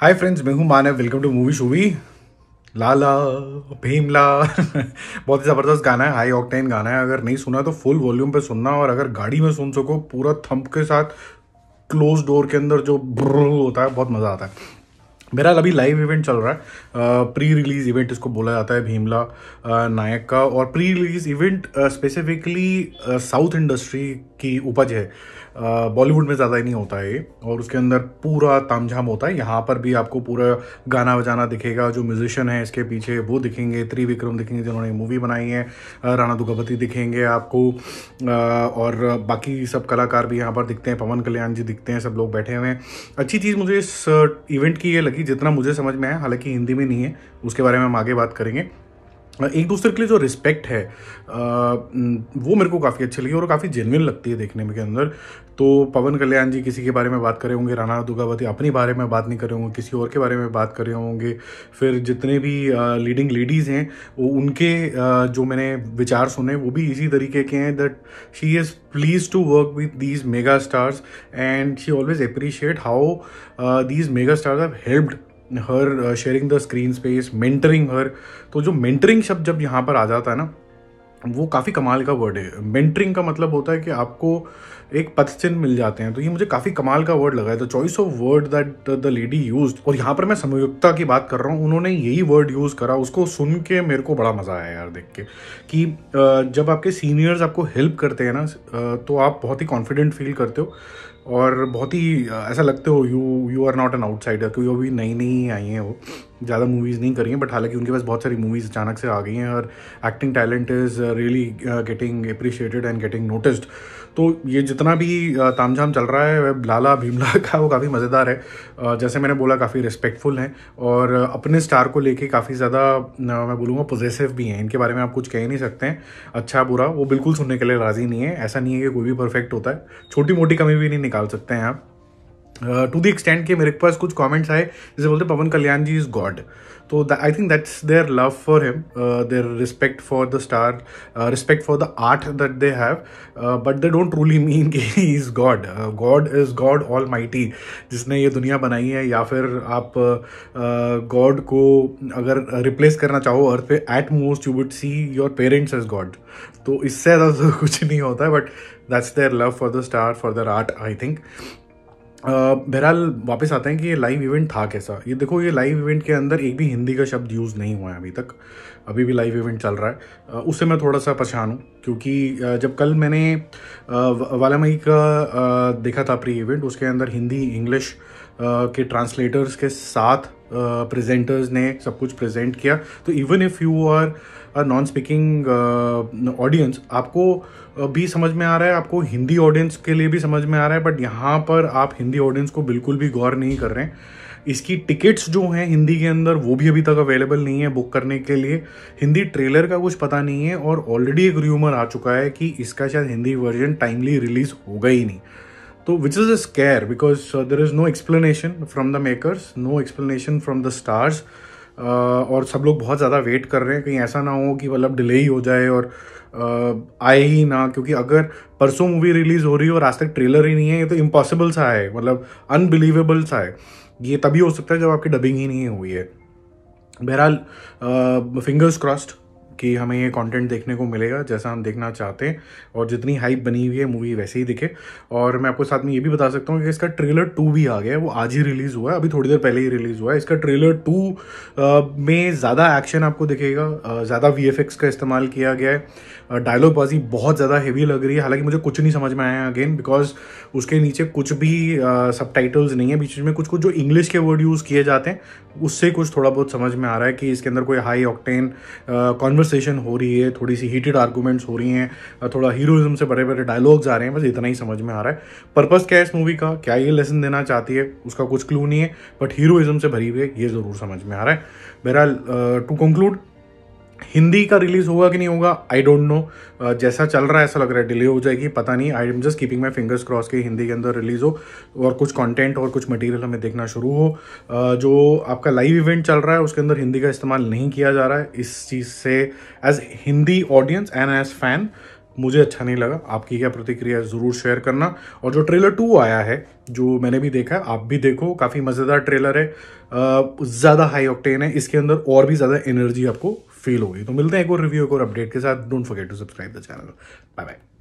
हाय friends मैं हूं Manav welcome to movie shoovy Lala Bheemla बहुत ही ज़बरदस्त गाना है हाई ऑक्टेन गाना है अगर नहीं सुना तो फुल वॉल्यूम पे सुनना और अगर गाड़ी में सुन सको पूरा थंप के साथ क्लोज डोर के अंदर जो होता है बहुत मज़ा आता है मेरा अभी लाइव इवेंट चल रहा है प्री रिलीज इवेंट इसको बोला जाता है भीमला नायक का और pre release event specifically south industry की उपज है बॉलीवुड में ज़्यादा ही नहीं होता है ये और उसके अंदर पूरा तामझाम होता है यहाँ पर भी आपको पूरा गाना बजाना दिखेगा जो म्यूजिशियन है इसके पीछे वो दिखेंगे त्रिविक्रम दिखेंगे जिन्होंने मूवी बनाई है राणा दुर्गावती दिखेंगे आपको और बाकी सब कलाकार भी यहाँ पर दिखते हैं पवन कल्याण जी दिखते हैं सब लोग बैठे हुए हैं अच्छी चीज़ मुझे इस इवेंट की ये लगी जितना मुझे समझ में आया हालांकि हिंदी में नहीं है उसके बारे में हम आगे बात करेंगे एक दूसरे के लिए जो रिस्पेक्ट है वो मेरे को काफ़ी अच्छी लगी और काफ़ी जेनविन लगती है देखने में के अंदर तो पवन कल्याण जी किसी के बारे में बात करे होंगे राणा दुर्गावती अपने बारे में बात नहीं करे होंगे किसी और के बारे में बात करे होंगे फिर जितने भी लीडिंग लेडीज़ हैं वो उनके जो मैंने विचार सुने वो भी इसी तरीके के हैं that she is pleased to work with these mega stars and she always appreciate how these mega stars have helped her sharing the screen space mentoring her तो जो मेंटरिंग शब्द जब यहाँ पर आ जाता है ना वो काफ़ी कमाल का वर्ड है मेंटरिंग का मतलब होता है कि आपको एक पथचिन्ह मिल जाते हैं तो ये मुझे काफ़ी कमाल का वर्ड लगा है the choice of word that the lady use और यहाँ पर मैं समयुक्ता की बात कर रहा हूँ उन्होंने यही वर्ड यूज़ करा उसको सुन के मेरे को बड़ा मज़ा आया यार देख के कि uh, जब आपके सीनियर्स आपको हेल्प करते हैं ना uh, तो आप बहुत ही कॉन्फिडेंट फील करते हो और बहुत ही ऐसा लगते हो you you are not an outsider क्योंकि वो भी नई नई आई हैं वो ज़्यादा मूवीज़ नहीं करी हैं बट हालांकि उनके पास बहुत सारी मूवीज़ अचानक से आ गई हैं और acting talent is really getting appreciated and getting noticed तो ये जितना भी तामझाम चल रहा है लाला भीमला का वो काफ़ी मज़ेदार है जैसे मैंने बोला काफ़ी रिस्पेक्टफुल हैं और अपने स्टार को लेके काफ़ी ज़्यादा मैं बोलूँगा पोजेसिव भी हैं इनके बारे में आप कुछ कह ही नहीं सकते हैं अच्छा बुरा वो बिल्कुल सुनने के लिए राज़ी नहीं है ऐसा नहीं है कि कोई भी परफेक्ट होता है छोटी मोटी कमी भी नहीं निकाल निकाल सकते हैं आप टू द एक्सटेंड के मेरे पास कुछ कमेंट्स आए जैसे बोलते पवन कल्याण जी इज़ गॉड तो I think that's their love for him their respect for the star respect for the art that they have but they don't truly mean कि he is god god is god all mighty जिसने ये दुनिया बनाई है या फिर आप God uh, uh को अगर रिप्लेस करना चाहो अर्थ पे at most you would see your parents is god तो इससे ज़्यादा तो कुछ नहीं होता है but that's their love for the star for their art I think बहरहाल वापस आते हैं कि ये लाइव इवेंट था कैसा ये देखो ये लाइव इवेंट के अंदर एक भी हिंदी का शब्द यूज़ नहीं हुआ है अभी तक अभी भी लाइव इवेंट चल रहा है उससे मैं थोड़ा सा परेशान हूँ क्योंकि जब कल मैंने वाला मई का देखा था प्री इवेंट उसके अंदर हिंदी इंग्लिश के ट्रांसलेटर्स के साथ प्रेजेंटर्स uh, ने सब कुछ प्रेजेंट किया तो even if you are a non speaking audience आपको uh, भी समझ में आ रहा है आपको हिंदी ऑडियंस के लिए भी समझ में आ रहा है बट यहाँ पर आप हिंदी ऑडियंस को बिल्कुल भी गौर नहीं कर रहे हैं इसकी टिकट्स जो हैं हिंदी के अंदर वो भी अभी तक अवेलेबल नहीं है बुक करने के लिए हिंदी ट्रेलर का कुछ पता नहीं है और ऑलरेडी एक र्यूमर आ चुका है कि इसका शायद हिंदी वर्जन टाइमली रिलीज़ होगा ही नहीं तो which is a scare because there is no explanation from the makers no explanation from the stars और सब लोग बहुत ज़्यादा वेट कर रहे हैं कहीं ऐसा ना हो कि मतलब डिले ही हो जाए और uh, आए ही ना क्योंकि अगर परसों मूवी रिलीज़ हो रही है और आज तक ट्रेलर ही नहीं है ये तो इम्पॉसिबल सा है मतलब अनबिलीवेबल सा है ये तभी हो सकता है जब आपकी डबिंग ही नहीं हुई है बहरहाल फिंगर्स uh, क्रॉस्ड कि हमें ये कंटेंट देखने को मिलेगा जैसा हम देखना चाहते हैं और जितनी हाइप बनी हुई है मूवी वैसे ही दिखे और मैं आपको साथ में ये भी बता सकता हूँ कि इसका ट्रेलर टू भी आ गया है वो आज ही रिलीज़ हुआ है अभी थोड़ी देर पहले ही रिलीज़ हुआ है इसका ट्रेलर टू में ज़्यादा एक्शन आपको दिखेगा ज़्यादा वी का इस्तेमाल किया गया है डायलॉग बाजी बहुत ज़्यादा हेवी लग रही है हालांकि मुझे कुछ नहीं समझ में आया अगेन बिकॉज उसके नीचे कुछ भी सब नहीं है बीच में कुछ कुछ जो इंग्लिश के वर्ड यूज़ किए जाते हैं उससे कुछ थोड़ा बहुत समझ में आ रहा है कि इसके अंदर कोई हाई ऑक्टेन कॉन्वर्स कन्वर्सेशन हो रही है थोड़ी सी हीटेड आर्गूमेंट्स हो रही हैं थोड़ा हीरोइज्म से बड़े बड़े डायलॉग्स आ रहे हैं बस इतना ही समझ में आ रहा है पर्पज़ क्या है इस मूवी का क्या ये लेसन देना चाहती है उसका कुछ क्लू नहीं है बट हीरोइज्म से भरी हुई है ये ज़रूर समझ में आ रहा है बहरहाल टू कंक्लूड हिंदी का रिलीज होगा कि नहीं होगा आई डोंट नो जैसा चल रहा है ऐसा लग रहा है डिले हो जाएगी पता नहीं I am just keeping my fingers cross के हिंदी के अंदर रिलीज हो और कुछ कंटेंट और कुछ मटेरियल हमें देखना शुरू हो uh, जो आपका लाइव इवेंट चल रहा है उसके अंदर हिंदी का इस्तेमाल नहीं किया जा रहा है इस चीज़ से as Hindi audience and as fan मुझे अच्छा नहीं लगा आपकी क्या प्रतिक्रिया ज़रूर शेयर करना और जो ट्रेलर टू आया है जो मैंने भी देखा है आप भी देखो काफ़ी मज़ेदार ट्रेलर है ज़्यादा हाई ऑक्टेन है इसके अंदर और भी ज़्यादा एनर्जी आपको फील होगी तो मिलते हैं एक और रिव्यू एक और अपडेट के साथ don't forget to subscribe the channel bye bye